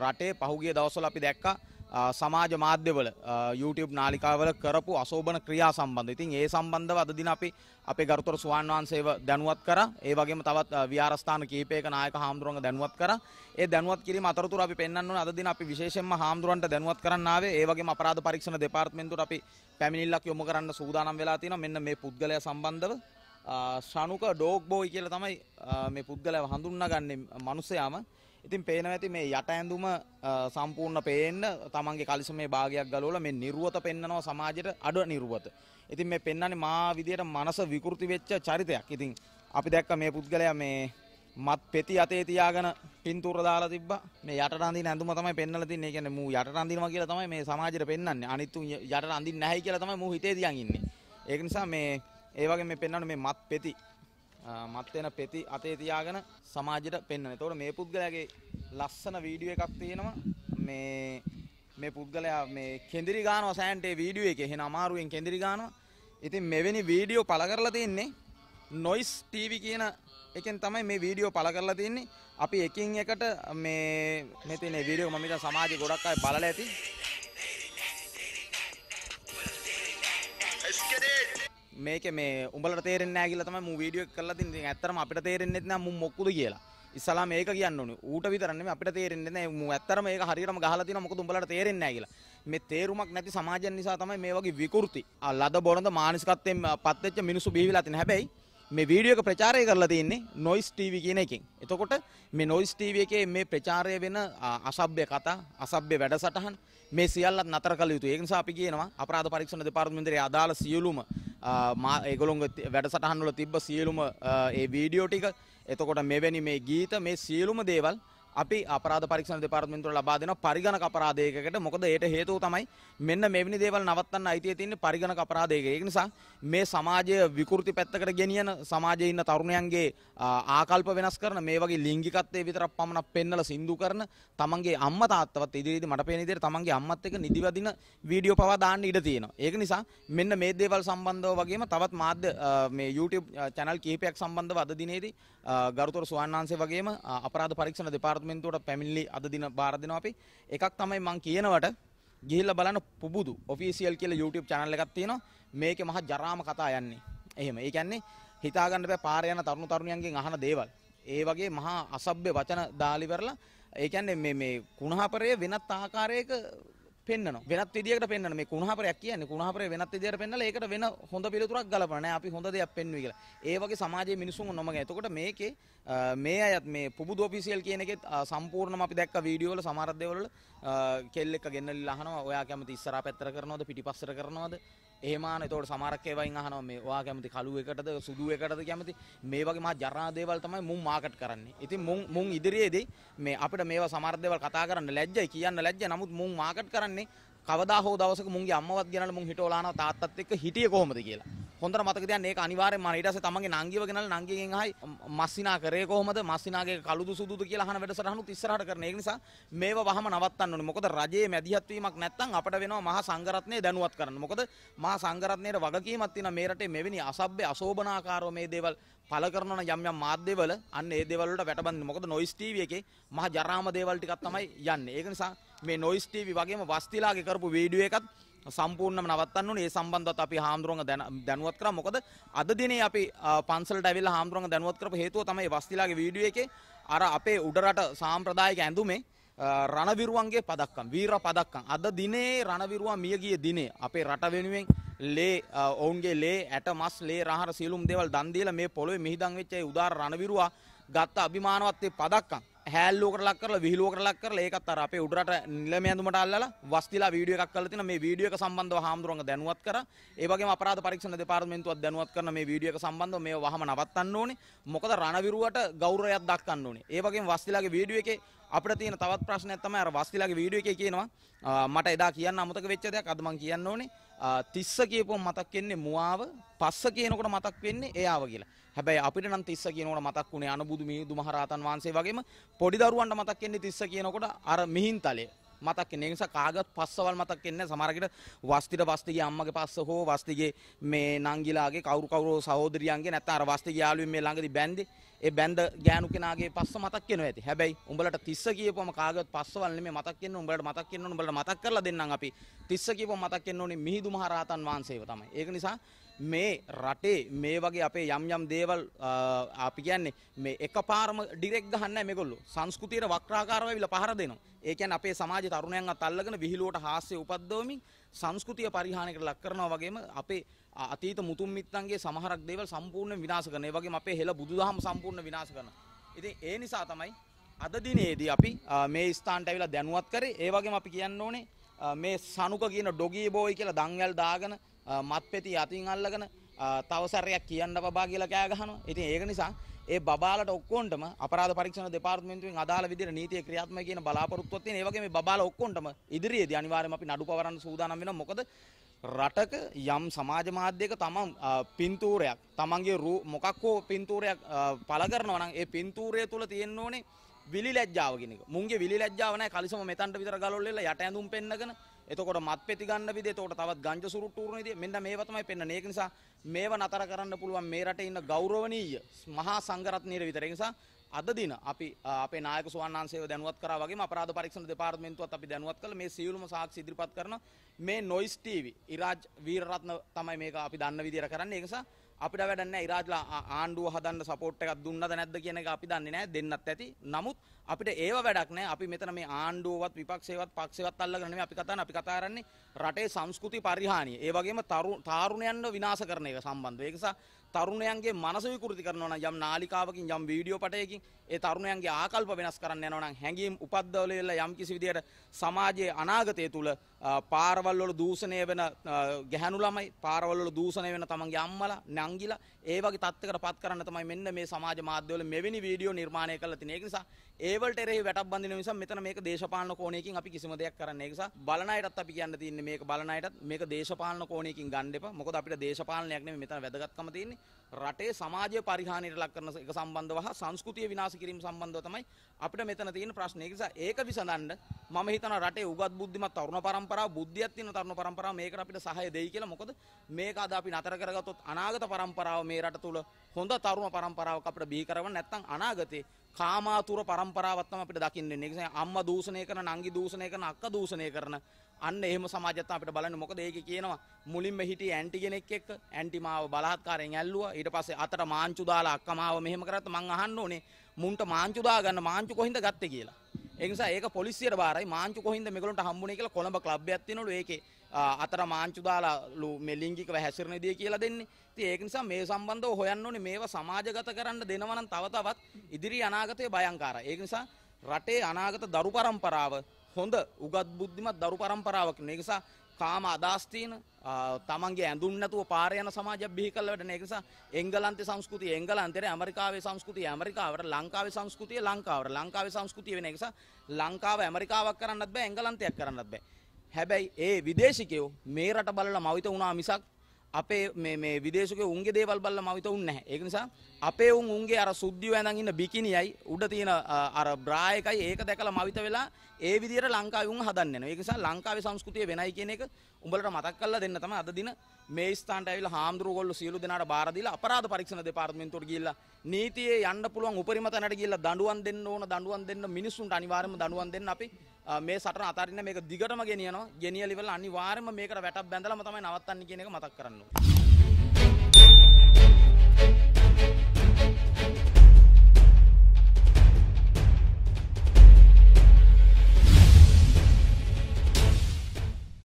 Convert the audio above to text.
රටේ පහුගිය දවස්වල අපි දැක්කා සමාජ මාධ්‍යවල YouTube නාලිකාවල කරපු අශෝභන ක්‍රියා සම්බන්ධ. ඉතින් ඒ සම්බන්ධව අද දින අපි අපේ ගරුතර සුවන් වහන්සේව දැනුවත් කරා. ඒ වගේම තවත් විහාරස්ථාන කීපයක නායක හාමුදුරන්ව දැනුවත් කරා. ඒ දැනුවත් කිරීම අතරතුර අපි පෙන්වන්න ඕන අද දින අපි විශේෂයෙන්ම හාමුදුරන්ට දැනුවත් කරන්න ආවේ. ඒ වගේම අපරාධ පරීක්ෂණ දෙපාර්තමේන්තුවට අපි පැමිණිල්ලක් යොමු කරන්න සූදානම් වෙලා තියෙනවා. මෙන්න මේ පුද්ගලයා සම්බන්ධව ශනුක ඩෝග් බෝයි කියලා තමයි මේ පුද්ගලයා හඳුන්නාගන්නේ මිනිස්යාම. ඉතින් පේන ඇති මේ යට ඇඳුම සම්පූර්ණ පේන්න තමන්ගේ කලිසමේ භාගයක් ගලවලා මේ නිර්වත පෙන්නනවා සමාජයට අඩ නිර්වත. ඉතින් මේ පෙන්වන්නේ මා විදියට මනස විකෘති වෙච්ච චරිතයක්. ඉතින් අපි දැක්ක මේ පුද්ගලයා මේ මත් පෙති අතේ තියාගෙන පින්තූර දාලා තිබ්බා. මේ යටට අඳින ඇඳුම තමයි පෙන්වලා තින්නේ. ඒ කියන්නේ මූ යටට අඳිනවා කියලා තමයි මේ සමාජයට පෙන්වන්නේ. අනිත් උන් යටට අඳින්නේ නැහැ කියලා තමයි මූ හිතේ තියන් ඉන්නේ. ඒක නිසා මේ ඒ වගේ මේ පෙන්වන්නේ මේ මත් පෙති මත් වෙන පෙති අතේ තියාගෙන සමාජයට පෙන්වන. එතකොට මේ පුද්ගලයාගේ ලස්සන වීඩියෝ එකක් තියෙනවා. මේ මේ පුද්ගලයා මේ කෙඳිරි ගානවා සෑන්ට ඒ වීඩියෝ එකේ. එහෙන අමාරුවෙන් කෙඳිරි ගානවා. ඉතින් මෙවැනි වීඩියෝ පළ කරලා තින්නේ නොයිස් TV කියන එකෙන් තමයි මේ වීඩියෝ පළ කරලා තින්නේ. අපි එකින් එකට මේ මෙතන වීඩියෝ මම හිතා සමාජේ ගොඩක් අය බලලා ඇති. මේක මේ උඹලට තේරෙන්නේ නැහැ කියලා තමයි මූ වීඩියෝ එක කරලා තින්නේ. ඇත්තටම අපිට තේරෙන්නේ නැත්නම් මූ මොක්කුද කියලා. ඉස්සලා මේක කියන්න ඕනේ. ඌට විතර නෙමෙයි අපිට තේරෙන්නේ නැහැ. මූ ඇත්තටම මේක හරියටම ගහලා තිනවා. මොකද උඹලට තේරෙන්නේ නැහැ කියලා. මේ තේරුමක් නැති සමාජයන් නිසා තමයි මේ වගේ විකෘති ලද බොරඳ මානසිකත්වයෙන් පත් වෙච්ච මිනිස්සු බිහි වෙලා තින්නේ. හැබැයි මේ වීඩියෝ එක ප්‍රචාරය කරලා තින්නේ නොයිස් ටීවී කියන එකෙන්. එතකොට මේ නොයිස් ටීවී එකේ මේ ප්‍රචාරය වෙන අසභ්‍ය කතා, අසභ්‍ය වැඩසටහන් මේ සියල්ලත් නතර කළ යුතුයි. ඒ නිසා අපි කියනවා අපරාධ පරීක්ෂණ දෙපාර්තමේන්තුවේ අදාළ සියලුම මා ඒගොළොන්ග වැඩසටහන්වල තිබ්බ සියලුම ඒ වීඩියෝ ටික එතකොට මෙවැනි මේ ගීත මේ සියලුම දේවල් අපි අපරාධ පරීක්ෂණ දෙපාර්තමේන්තුවට ලබා දෙන පරිගණක අපරාධයකට මොකද ඒට හේතුව තමයි මෙන්න මෙවැනි දේවල් නවත්තන්න අයිතිය තියෙන්නේ පරිගණක අපරාධයක. ඒක නිසා මේ සමාජය විකෘති පැත්තකට ගෙනියන සමාජයේ ඉන්න තරුණයන්ගේ ආකල්ප වෙනස් කරන මේ වගේ ලිංගිකත්වයේ විතරක් පමණක් පෙන්නලා සින්දු කරන තමන්ගේ අම්මා තාත්තවත් ඉදිරියේදී මට පේන විදිහට තමන්ගේ අම්මත් එක්ක නිදිවදින වීඩියෝ පවා දාන්න ඉඩ තියෙනවා. ඒක නිසා මෙන්න මේ දේවල් සම්බන්ධව වගේම තවත් මාධ්‍ය මේ YouTube channel කිහිපයක් සම්බන්ධව අද දිනේදී ගරුතර සුවන්නාංශය වගේම අපරාධ පරීක්ෂණ දෙපාර්තමේන්තුව දෙපාර්තමේන්තුවට පැමිණිලි අද දින බාර දෙනවා අපි. එකක් තමයි මම කියනවට ගිහිල්ලා බලන්න පුබුදු ඔෆිෂියල් කියලා YouTube channel එකක් තියෙනවා. මේකේ මහා ජරාම කතා යන්නේ. එහෙම. ඒ කියන්නේ හිතා ගන්න බෑ පාර යන තරුණ තරුණියන්ගෙන් අහන දේවල්. ඒ වගේ මහා අසභ්‍ය වචන දාලි කරලා ඒ කියන්නේ මේ මේ කුණහපරය වෙනත් ආකාරයක පෙන්න්න වෙනත් විදිකට පෙන්න්න මේ කුණහපරයක් කියන්නේ කුණහපරේ වෙනත් විදියට පෙන්නලා ඒකට වෙන හොඳ පිළිතුරක් ගලපන්න නෑ අපි හොඳ දෙයක් පෙන්වුවයි කියලා. ඒ වගේ සමාජයේ මිනිසුන් නොමග. එතකොට මේකේ මේ අයත් මේ පුබුදු ඔෆිසියල් කියන එකෙත් සම්පූර්ණම අපි දැක්ක වීඩියෝ වල සමහර දේවල් වල කෙල්ලෙක්ව ගෙන්නලා අහනවා ඔයා කැමති ඉස්සරහා පැත්තට කරනවද පිටිපස්සට කරනවද ඒමාන තෝට සමරක්කේවයින් අහනව මේ වා කැමති කළු එකටද සුදු එකටද කැමති මේ වගේ මා ජරා දේවල් තමයි මුන් මාකට් කරන්නේ. ඉතින් මුන් මුන් ඉදිරියේදී මේ අපිට මේවා සමහර දේවල් කතා කරන්න ලැජ්ජයි කියන්න ලැජ්ජයි. නමුත් මුන් මාකට් කරන්නේ කවදා හෝ දවසක මුන්ගේ අම්මවත් ගෙනල්ලා මුන් හිටෝලානවා තාත්තත් එක්ක හිටියේ කොහොමද කියලා. හොඳට මතක තියන්න ඒක අනිවාර්යෙන්ම මම ඊට පස්සේ තමන්ගේ නංගිව ගෙනල්ලා නංගිගෙන් අහයි මස්සිනා කරේ කොහොමද මස්සිනාගේ කළුදු සුදුද කියලා අහන වැඩසටහනුත් ඉස්සරහට කරන. ඒක නිසා මේව වහම නවත්තන්න ඕනේ. මොකද රජයේ මැදිහත් වීමක් නැත්නම් අපිට වෙනවා මහා සංඝරත්නය දැනුවත් කරන්න. මොකද මහා සංඝරත්නයේ වගකීමක් තියෙනවා මේ රටේ මෙවැනි අසභ්‍ය අශෝභනාකාරව මේ දේවල් පල කරන යම් යම් මාධ්‍යවල අන්න ඒ දේවල් වලට වැටබන්නේ මොකද නොයිස් ටීවී එකේ මහ ජරාම දේවල් ටිකක් තමයි යන්නේ ඒක නිසා මේ නොයිස් ටීවී වගේම වස්තිලාගේ කරපු වීඩියෝ එකත් සම්පූර්ණම නවත්තන්න ඕනේ ඒ සම්බන්ධවත් අපි හාමුදුරන්ව දැනුවත් කරා මොකද අද දිනේ අපි පන්සලට ඇවිල්ලා හාමුදුරන්ව දැනුවත් කරපු හේතුව තමයි වස්තිලාගේ වීඩියෝ එකේ අර අපේ උඩරට සාම්ප්‍රදායික ඇඳුමේ රණවිරුවන්ගේ පදක්කම් වීර පදක්කම් අද දිනේ රණවිරුවා මියගිය දිනේ අපේ රට වෙනුවෙන් ලේ ඔවුන්ගේ ලේ ඇට මස් ලේ රහර සියලුම් දේවල් දන් දීලා මේ පොළොවේ මිහිදන් වෙච්ච ඒ උදාර රණවිරුවා ගත්ත අභිමානවත් ඒ පදක්කම් හැල්ලෝකට ලක් කරලා විහිළුවකට ලක් කරලා ඒකත් අර අපේ උඩරට නිලමේ ඇඳුමට අල්ලලා වස්තිලා වීඩියෝ එකක් කරලා තිනවා මේ වීඩියෝ එක සම්බන්ධව හාමුදුරන්ග දැනුවත් කරා ඒ වගේම අපරාධ පරීක්ෂණ දෙපාර්තමේන්තුවත් දැනුවත් කරන මේ වීඩියෝ එක සම්බන්ධව මේව වහම නවත්තන්න ඕනේ මොකද රණවිරුවට ගෞරවයක් දක්වන්න ඕනේ ඒ වගේම වස්තිලාගේ වීඩියෝ එකේ අපිට තියෙන තවත් ප්‍රශ්නයක් තමයි අර වස්තිලාගේ වීඩියෝ එකේ කියනවා මට එදා කියන්න අමතක වෙච්ච දෙයක් අද මම කියන්න ඕනේ 30 කියපුවම මතක් වෙන්නේ මුවාව 5 කියනකොට මතක් වෙන්නේ එයාව කියලා. හැබැයි අපිට නම් 30 කියනකොට මතක් වුණේ අනුබුදු මිහිඳු මහරහතන් වහන්සේ වගේම පොඩි දරුවන්ට මතක් වෙන්නේ 30 කියනකොට අර මිහින්තලේ මතක් වෙන්නේ. ඒ නිසා කාගවත් පස්සවල් මතක් වෙන්නේ නැහැ. සමහරකට වස්තිර වස්තිගේ අම්මගේ පස්ස හෝ වස්තිගේ මේ නංගිලාගේ කවුරු කවුරු සහෝදරියන්ගේ නැත්නම් අර වස්තිගේ යාළුවෙන් මේ ළඟදී බැන්දේ. ඒ බැන්ද ගෑනු කෙනාගේ පස්ස මතක් වෙනවා ඇති. හැබැයි උඹලට 30 කියපුවම කාගවත් පස්සවල් නෙමෙයි මතක් වෙන්නේ. උඹලට මතක් වෙන්න ඕන උඹලට මතක් කරලා දෙන්නම් අපි. 30 කියපුවම මතක් වෙන්න ඕනේ මිහිඳු මහ රහතන් වහන්සේව තමයි. ඒක නිසා මේ රටේ මේ වගේ අපේ යම් යම් දේවල් අපි කියන්නේ මේ එකපාරම ඩිරෙක්ට් ගහන්නේ නැහැ මේගොල්ලෝ. සංස්කෘතියට වක්‍රාකාරව ඇවිල්ලා පහර දෙනවා. ඒ කියන්නේ අපේ සමාජයේ තරුණයන් අතල්ලගෙන විහිළුවට හාස්‍ය උපද්දවමින් සංස්කෘතිය පරිහානියකට ලක් කරනවා වගේම අපේ අතීත මුතුන් මිත්තන්ගේ සමහරක් දේවල් සම්පූර්ණයෙන් විනාශ කරනවා. ඒ වගේම අපේ හෙළ බුදුදහම සම්පූර්ණ විනාශ කරනවා. ඉතින් ඒ නිසා තමයි අද දිනේදී අපි මේ ස්ථානට ඇවිල්ලා දැනුවත් කරේ. ඒ වගේම අපි කියන්න ඕනේ මේ සනුක කියන ඩොගී බෝයි කියලා දන්වැල් දාගෙන මත්පෙති අතින් අල්ලගෙන තවසරයක් කියන්න බබා කියලා කෑ ගහනවා. ඉතින් ඒක නිසා ඒ බබාලට ඔක්කොන්ටම අපරාධ පරීක්ෂණ දෙපාර්තමේන්තුවෙන් අදාළ විදිහට නීතිය ක්‍රියාත්මක කියන බලාපොරොත්තුවක් තියෙන. ඒ වගේම මේ බබාලා ඔක්කොන්ටම ඉදිරියේදී අනිවාර්යයෙන්ම අපි නඩු පවරන්න සූදානම් වෙනවා. මොකද රටක යම් සමාජ මාධ්‍යයක තමන් පින්තූරයක් තමන්ගේ රූ මොකක් හෝ පින්තූරයක් පළ කරනවා නම් ඒ පින්තූරය තුල තියෙන්න ඕනේ විලි ලැජ්ජාව කියන එක. මුන්ගේ විලි ලැජ්ජාව නැහැ කලිසම මෙතනට විතර ගලවලා යට ඇඳුම් පෙන්නගෙන එතකොට මත්පෙති ගන්න විදිහ එතකොට තවත් ගංජා සුරුට්ටු උරුන විදිහ මෙන්න මේව තමයි පෙන්වන්නේ ඒක නිසා මේව නතර කරන්න පුළුවන් මේ රටේ ඉන්න ගෞරවනීය මහා සංඝරත්නයේ විතර ඒ නිසා අද දින අපි අපේ නායක සුවන්නාන්සේව දැනුවත් කරා වගේම අපරාධ පරීක්ෂණ දෙපාර්තමේන්තුවත් අපි දැනුවත් කළා මේ සියලුම සාක්ෂි ඉදිරිපත් කරන මේ නොයිස් ටීවි ඉරාජ් වීරරත්න තමයි මේක අපි දන්න විදියට කරන්නේ ඒ නිසා අපිට වැඩක් නැහැ ඉරාජ්ලා ආණ්ඩුව හදන්න සපෝට් එකක් දුන්නද නැද්ද කියන එක අපි දන්නේ නැහැ දෙන්නත් ඇති නමුත් අපිට ඒව වැඩක් නෑ අපි මෙතන මේ ආණ්ඩුවවත් විපක්ෂේවත් පක්ෂේවත් අල්ලගෙන නෙමෙයි අපි කතා අපි කතා කරන්නේ රටේ සංස්කෘති පරිහානිය. ඒ වගේම තරුණයන්ව විනාශ කරන එක සම්බන්ධව. ඒක නිසා තරුණයන්ගේ මනස විකෘති කරනවා නම් යම් නාලිකාවකින් යම් වීඩියෝ පටයකින් ඒ තරුණයන්ගේ ආකල්ප වෙනස් කරන්න යනවා නම් හැඟීම් උපද්දවලා යම් කිසි විදියට සමාජයේ අනාගතය තුල පාරවල් වල දූෂණය වෙන ගැහණු ළමයි පාරවල් වල දූෂණය වෙන තමන්ගේ අම්මලා නංගිලා ඒ වගේ තත්ත්වයකට පත් කරන්න තමයි මෙන්න මේ සමාජ මාධ්‍ය වල මෙවැනි වීඩියෝ නිර්මාණය කරලා තියෙන්නේ. ඒ නිසා ඒ ඒවලට එරෙහි වැටක් බඳින නිසා මෙතන මේක දේශපාලන කෝණයකින් අපි කිසිම දෙයක් කරන්නේ නැහැ. ඒ නිසා බලන අයටත් අපි කියන්න තියෙන්නේ මේක බලන අයටත් මේක දේශපාලන කෝණයකින් ගන්න එපා. මොකද අපිට දේශපාලනයක් නෙමෙයි මෙතන වැදගත්කම තියෙන්නේ රටේ සමාජය පරිහානියට ලක් කරන එක සම්බන්ධව හා සංස්කෘතිය විනාශ කිරීම සම්බන්ධව තමයි අපිට මෙතන තියෙන ප්‍රශ්නේ. ඒ නිසා ඒක විසඳන්න මම හිතනවා රටේ උගත් බුද්ධිමත් තරුණ පරම්පරාව, බුද්ධියක් තියෙන තරුණ පරම්පරාව මේකට අපිට සහය දෙයි කියලා. මොකද මේක අද අපි නතර කරගත්තොත් අනාගත පරම්පරාව මේ රට තුල හොඳ තරුණ පරම්පරාවක් අපිට බිහි කරවන්න නැත්නම් අනාගතේ කාමාතුර પરම්පරාවක් තමයි අපිට දකින්න වෙන්නේ. ඒ කියන්නේ අම්මා දූෂණය කරන, නංගි දූෂණය කරන, අක්කා දූෂණය කරන අන්න එහෙම සමාජයත් අපිට බලන්න මොකද ඒකේ කියනවා මුලින්ම හිටිය ඇන්ටි කෙනෙක් එක්ක ඇන්ටි මාව බලාත්කාරයෙන් ඇල්ලුවා ඊට පස්සේ අතට මාංචු දාලා අක්කා මාව මෙහෙම කරත් මං අහන්න ඕනේ මුන්ට මාංචු දා ගන්න මාංචු කොහින්ද ගත්තේ කියලා ඒ නිසා ඒක පොලිසියට බාරයි මාංචු කොහින්ද මේගොල්ලන්ට හම්බුනේ කියලා කොළඹ ක්ලබ් එකක් තියෙනලු ඒකේ අතර මාංචු දාලා මේ ලිංගිකව හැසිරෙන දේ කියලා දෙන්නේ. ඉතින් ඒක නිසා මේ සම්බන්ධව හොයන්න ඕනේ මේවා සමාජගත කරන්න දෙනවා නම් තව තවත් ඉදිරි අනාගතය භයංකාරයි. ඒක නිසා රටේ අනාගත දරු පරම්පරාව හොඳ උගත් බුද්ධිමත් දරු පරම්පරාවක් නේ. ඒ නිසා කාම අදහස් තියෙන තමන්ගේ ඇඳුම් නැතුව පාර යන සමාජයක් බිහි කළ වැඩන ඒක නිසා එංගලන්තේ සංස්කෘතිය එංගලන්තේ ඇමරිකාවේ සංස්කෘතිය ඇමරිකාවට ලංකාවේ සංස්කෘතිය ලංකාවට ලංකාවේ සංස්කෘතිය වෙන එක නිසා ලංකාව ඇමරිකාවක් කරන්නත් බෑ එංගලන්තයක් කරන්නත් බෑ හැබැයි ඒ විදේශිකයෝ මේ රට බලලා මවිත වුණා මිසක් අපේ මේ විදේශක උන්ගේ දේවල් බල්ල මවිත උන්න ඒක නිසා අපේ උන් උන්ගේ අර සුද්ධිය ඇඳන් ඉන්න බිකිනියයි උඩ තියෙන අර බ්‍රා එකයි ඒක දැකලා මවිත වෙලා ඒ විදිහට ලංකාවේ උන් හදන්න යනවා. ඒක නිසා ලංකාවේ සංස්කෘතිය වෙනයි කියන එක උඹලට මතක් කරලා දෙන්න තමයි අද දින මේ ස්ථානට ඇවිල්ලා හාමුදුරුවෝගොල්ලෝ සියලු දෙනාට බාර දීලා අපරාධ පරීක්ෂණ දෙපාර්තමේන්තුවට ගිහිල්ලා නීතියේ යන්න පුළුවන් උපරිම තැනට ගිහිල්ලා දඬුවම් දෙන්න ඕන දඬුවම් දෙන්න මිනිස්සුන්ට අනිවාර්යයෙන්ම දඬුවම් දෙන්න අපි මේ සටන අතරින්න මේක දිගටම ගෙනියනවා ගෙනියලා ඉවරලා අනිවාර්යයෙන්ම මේකට වැටක් බැඳලාම තමයි නවත්තන්නේ කියන එක මතක් කරන්න ඕනේ